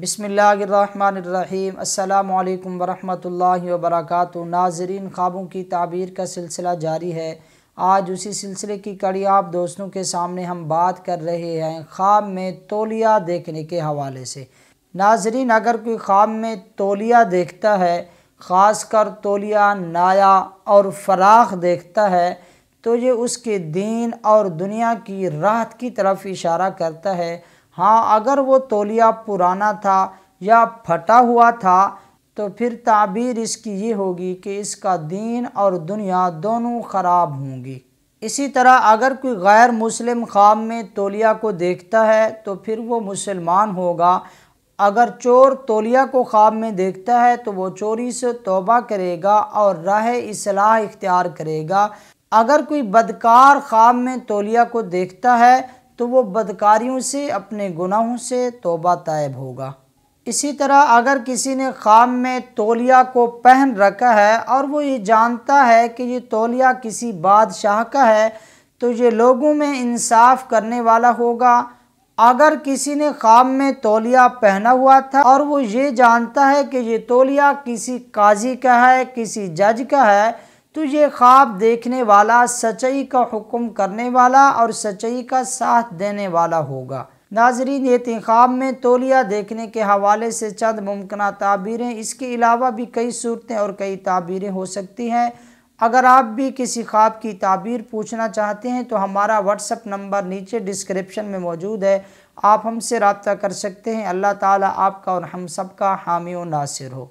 बसमीम अल्लाम वरहमल वबरक नाजरीन ख्वाबों की ताबीर का सिलसिला जारी है आज उसी सिलसिले की कड़ी आप दोस्तों के सामने हम बात कर रहे हैं ख्वाब में तोलिया देखने के हवाले से नाजरीन अगर कोई ख्वाब में तोलिया देखता है ख़ास कर तोलिया नाया और फराख देखता है तो ये उसके दीन और दुनिया की राहत की तरफ इशारा करता है हाँ अगर वो तौलिया पुराना था या फटा हुआ था तो फिर ताबीर इसकी ये होगी कि इसका दीन और दुनिया दोनों ख़राब होंगी इसी तरह अगर कोई गैर मुस्लिम ख्वाब में तोलिया को देखता है तो फिर वो मुसलमान होगा अगर चोर तोलिया को ख्वाब में देखता है तो वो चोरी से तोबा करेगा और राह असलाह इख्तियार करेगा अगर कोई बदकार ख्वाब में तोलिया को देखता है तो वो बदकारियों से अपने गुनाहों से तोबा तायब होगा इसी तरह अगर किसी ने ख़ाम में तोलिया को पहन रखा है और वो ये जानता है कि ये तोलिया किसी बादशाह का है तो ये लोगों में इंसाफ करने वाला होगा अगर किसी ने ख़ाम में तोलिया पहना हुआ था और वो ये जानता है कि ये तोलिया किसी काजी का है किसी जज का है तो ये ख्वाब देखने वाला सच्चाई का हुक्म करने वाला और सच्चाई का साथ देने वाला होगा नाजरीन ये इंतखब में तोलिया देखने के हवाले से चंद मुमकिन ताबीरें इसके अलावा भी कई सूरतें और कई ताबीरें हो सकती हैं अगर आप भी किसी ख्वाब की ताबीर पूछना चाहते हैं तो हमारा व्हाट्सअप नंबर नीचे डिस्क्रिप्शन में मौजूद है आप हमसे रबता कर सकते हैं अल्लाह ताला आपका और हम सब का हामी नासिर हो